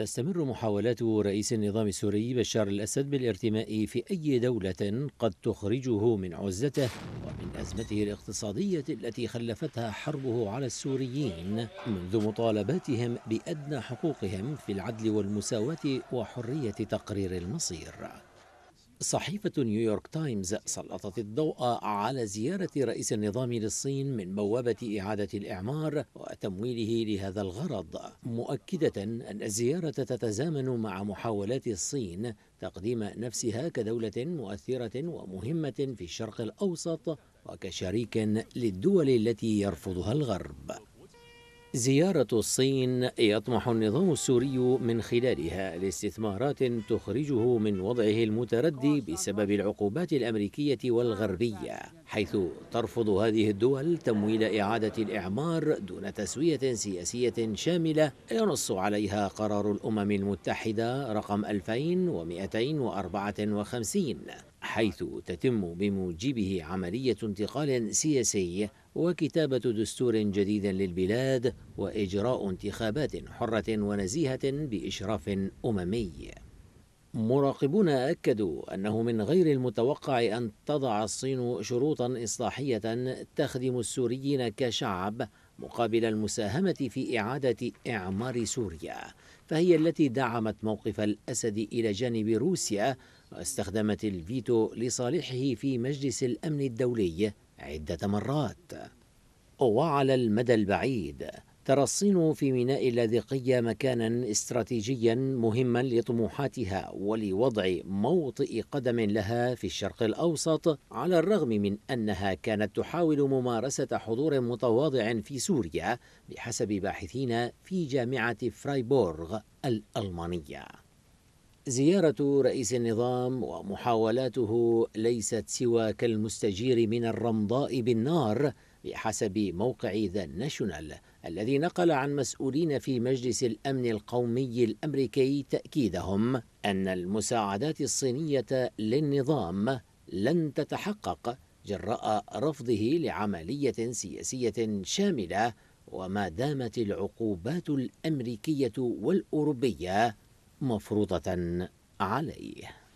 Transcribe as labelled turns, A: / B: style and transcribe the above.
A: تستمر محاولات رئيس النظام السوري بشار الأسد بالارتماء في أي دولة قد تخرجه من عزته ومن أزمته الاقتصادية التي خلفتها حربه على السوريين منذ مطالباتهم بأدنى حقوقهم في العدل والمساواة وحرية تقرير المصير صحيفة نيويورك تايمز سلطت الضوء على زيارة رئيس النظام للصين من بوابة إعادة الإعمار وتمويله لهذا الغرض، مؤكدة أن الزيارة تتزامن مع محاولات الصين تقديم نفسها كدولة مؤثرة ومهمة في الشرق الأوسط وكشريك للدول التي يرفضها الغرب. زيارة الصين يطمح النظام السوري من خلالها لاستثمارات تخرجه من وضعه المتردي بسبب العقوبات الأمريكية والغربية حيث ترفض هذه الدول تمويل إعادة الإعمار دون تسوية سياسية شاملة ينص عليها قرار الأمم المتحدة رقم 2254 حيث تتم بموجبه عملية انتقال سياسي وكتابة دستور جديد للبلاد وإجراء انتخابات حرة ونزيهة بإشراف أممي. مراقبون أكدوا أنه من غير المتوقع أن تضع الصين شروطا إصلاحية تخدم السوريين كشعب مقابل المساهمة في إعادة إعمار سوريا فهي التي دعمت موقف الأسد إلى جانب روسيا واستخدمت الفيتو لصالحه في مجلس الأمن الدولي عدة مرات وعلى المدى البعيد ترى الصين في ميناء اللاذقية مكانا استراتيجيا مهما لطموحاتها ولوضع موطئ قدم لها في الشرق الأوسط على الرغم من أنها كانت تحاول ممارسة حضور متواضع في سوريا بحسب باحثين في جامعة فرايبورغ الألمانية زيارة رئيس النظام ومحاولاته ليست سوى كالمستجير من الرمضاء بالنار بحسب موقع ذا ناشونال الذي نقل عن مسؤولين في مجلس الأمن القومي الأمريكي تأكيدهم أن المساعدات الصينية للنظام لن تتحقق جراء رفضه لعملية سياسية شاملة وما دامت العقوبات الأمريكية والأوروبية مفروضة عليه